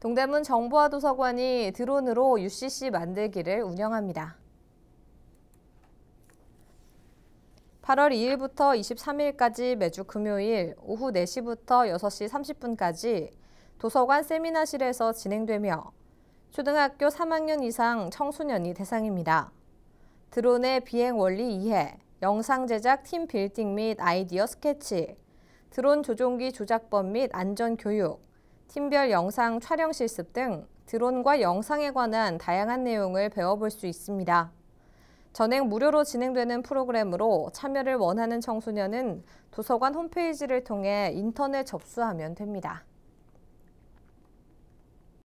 동대문 정보화 도서관이 드론으로 UCC 만들기를 운영합니다. 8월 2일부터 23일까지 매주 금요일 오후 4시부터 6시 30분까지 도서관 세미나실에서 진행되며 초등학교 3학년 이상 청소년이 대상입니다. 드론의 비행 원리 이해, 영상 제작 팀 빌딩 및 아이디어 스케치, 드론 조종기 조작법 및 안전 교육, 팀별 영상 촬영 실습 등 드론과 영상에 관한 다양한 내용을 배워볼 수 있습니다. 전액 무료로 진행되는 프로그램으로 참여를 원하는 청소년은 도서관 홈페이지를 통해 인터넷 접수하면 됩니다.